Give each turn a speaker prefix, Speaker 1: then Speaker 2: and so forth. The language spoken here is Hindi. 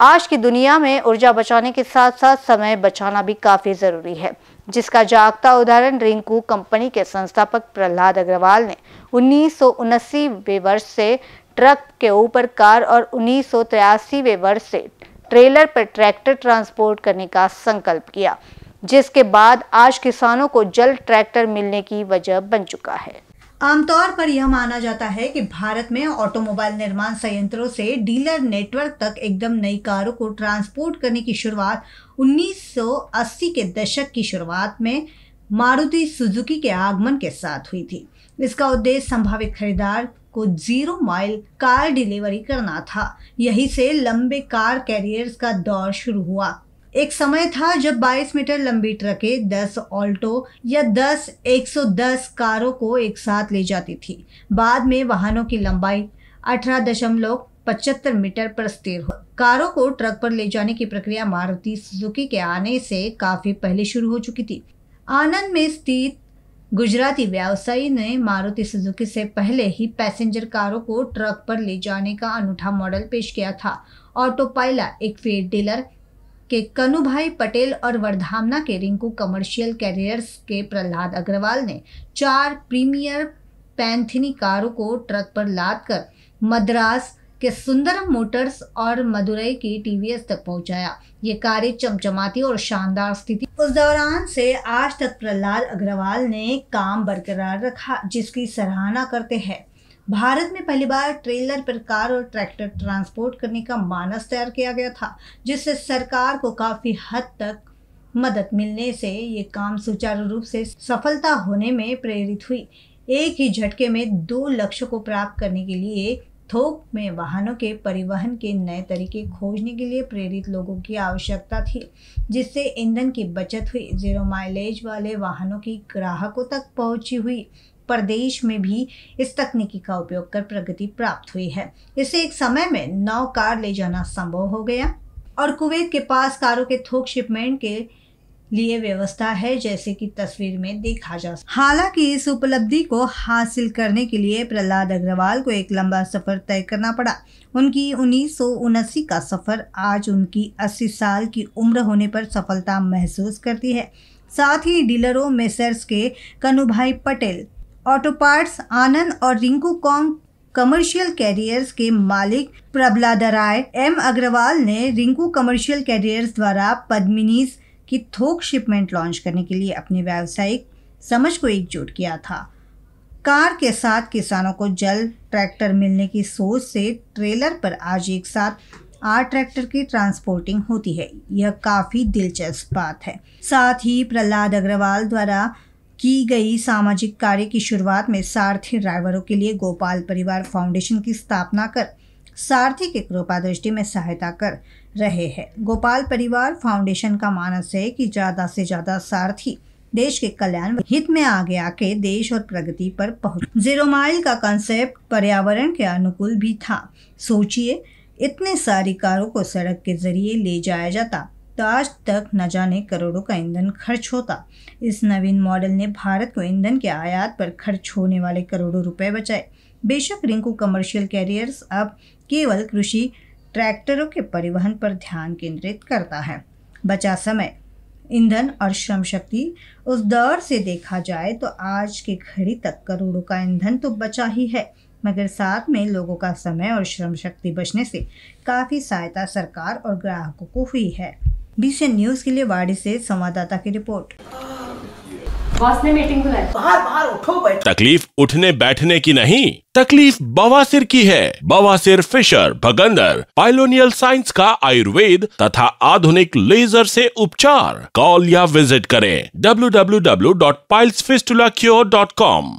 Speaker 1: आज की दुनिया में ऊर्जा बचाने के साथ साथ समय बचाना भी काफी जरूरी है जिसका जागता उदाहरण रिंकू कंपनी के संस्थापक प्रहलाद अग्रवाल ने उन्नीस वे वर्ष से ट्रक के ऊपर कार और उन्नीस वे वर्ष से ट्रेलर पर ट्रैक्टर ट्रांसपोर्ट करने का संकल्प किया जिसके बाद आज किसानों को जल ट्रैक्टर मिलने की वजह बन चुका है आमतौर पर यह माना जाता है कि भारत में ऑटोमोबाइल निर्माण संयंत्रों से डीलर नेटवर्क तक एकदम नई कारों को ट्रांसपोर्ट करने की शुरुआत 1980 के दशक की शुरुआत में मारुति सुजुकी के आगमन के साथ हुई थी इसका उद्देश्य संभावित खरीदार को जीरो माइल कार डिलीवरी करना था यही से लंबे कार कैरियर्स का दौर शुरू हुआ एक समय था जब 22 मीटर लंबी ट्रकें 10 ऑल्टो या 10 110 कारों को एक साथ ले जाती थी बाद में वाहनों की लंबाई अठारह दशमलव पचहत्तर मीटर पर स्थिर हो कारों को ट्रक पर ले जाने की प्रक्रिया मारुति सुजुकी के आने से काफी पहले शुरू हो चुकी थी आनंद में स्थित गुजराती व्यवसायी ने मारुति सुजुकी से पहले ही पैसेंजर कारों को ट्रक पर ले जाने का अनूठा मॉडल पेश किया था ऑटो पायलट एक फेयर डीलर के कनुभाई पटेल और वर्धामना के रिंकू कमर्शियल कैरियर्स के प्रहलाद अग्रवाल ने चार प्रीमियर पैंथिनी कारों को ट्रक पर लाद कर मद्रास के सुंदरम मोटर्स और मदुरई की टीवीएस तक पहुंचाया ये कार्य चमचमाती और शानदार स्थिति उस दौरान से आज तक प्रहलाद अग्रवाल ने काम बरकरार रखा जिसकी सराहना करते हैं भारत में पहली बार ट्रेलर पर कार और ट्रैक्टर ट्रांसपोर्ट करने का मानस तैयार किया गया था जिससे सरकार को काफ़ी हद तक मदद मिलने से ये काम सुचारू रूप से सफलता होने में प्रेरित हुई एक ही झटके में दो लक्ष्य को प्राप्त करने के लिए थोक में वाहनों के परिवहन के नए तरीके खोजने के लिए प्रेरित लोगों की आवश्यकता थी जिससे ईंधन की बचत हुई जीरो माइलेज वाले वाहनों की ग्राहकों तक पहुंची हुई प्रदेश में भी इस तकनीकी का उपयोग कर प्रगति प्राप्त हुई है इसे एक समय में नौ कार ले जाना संभव हो गया और कुवैत के पास कारों के थोक शिपमेंट के लिए व्यवस्था है जैसे कि तस्वीर में देखा जा सकता हालांकि इस उपलब्धि को हासिल करने के लिए प्रहलाद अग्रवाल को एक लंबा सफर तय करना पड़ा उनकी उन्नीस का सफर आज उनकी 80 साल की उम्र होने पर सफलता महसूस करती है साथ ही डीलरों मेसर्स के कनुभाई पटेल ऑटो पार्ट्स आनंद और रिंकू कॉन्ग कमर्शियल कैरियर्स के मालिक प्रबलादराय एम अग्रवाल ने रिंकू कमर्शियल कैरियर्स द्वारा पद्मिनीस की थोक शिपमेंट लॉन्च करने के लिए अपने व्यावसायिक समझ को एकजुट किया था कार के साथ किसानों को जल ट्रैक्टर मिलने की सोच से ट्रेलर पर आज एक साथ आठ ट्रैक्टर की ट्रांसपोर्टिंग होती है यह काफ़ी दिलचस्प बात है साथ ही प्रहलाद अग्रवाल द्वारा की गई सामाजिक कार्य की शुरुआत में सारथी ड्राइवरों के लिए गोपाल परिवार फाउंडेशन की स्थापना कर सारथी के कृपा दृष्टि में सहायता कर रहे हैं गोपाल परिवार फाउंडेशन का मानस है कि ज़्यादा से ज़्यादा सारथी देश के कल्याण हित में आगे आके देश और प्रगति पर पहुंच जीरो माइल का कंसेप्ट पर्यावरण के अनुकूल भी था सोचिए इतने सारी कारों को सड़क के जरिए ले जाया जाता तो आज तक न जाने करोड़ों का ईंधन खर्च होता इस नवीन मॉडल ने भारत को ईंधन के आयात पर खर्च होने वाले करोड़ों रुपए बचाए बेशक रिंकू कमर्शियल कैरियर्स अब केवल कृषि ट्रैक्टरों के परिवहन पर ध्यान केंद्रित करता है बचा समय ईंधन और श्रम शक्ति उस दौर से देखा जाए तो आज के घड़ी तक करोड़ों का ईंधन तो बचा ही है मगर साथ में लोगों का समय और श्रम शक्ति बचने से काफ़ी सहायता सरकार और ग्राहकों को हुई है बीसी न्यूज के लिए वाड़ी से संवाददाता की रिपोर्ट बॉस ने मीटिंग बाहर बाहर उठो बैठ तकलीफ उठने बैठने की नहीं तकलीफ बवासीर की है बवासीर फिशर भगंदर पाइलोनियल साइंस का आयुर्वेद तथा आधुनिक लेजर से उपचार कॉल या विजिट करें W W W dot piles fistula cure dot com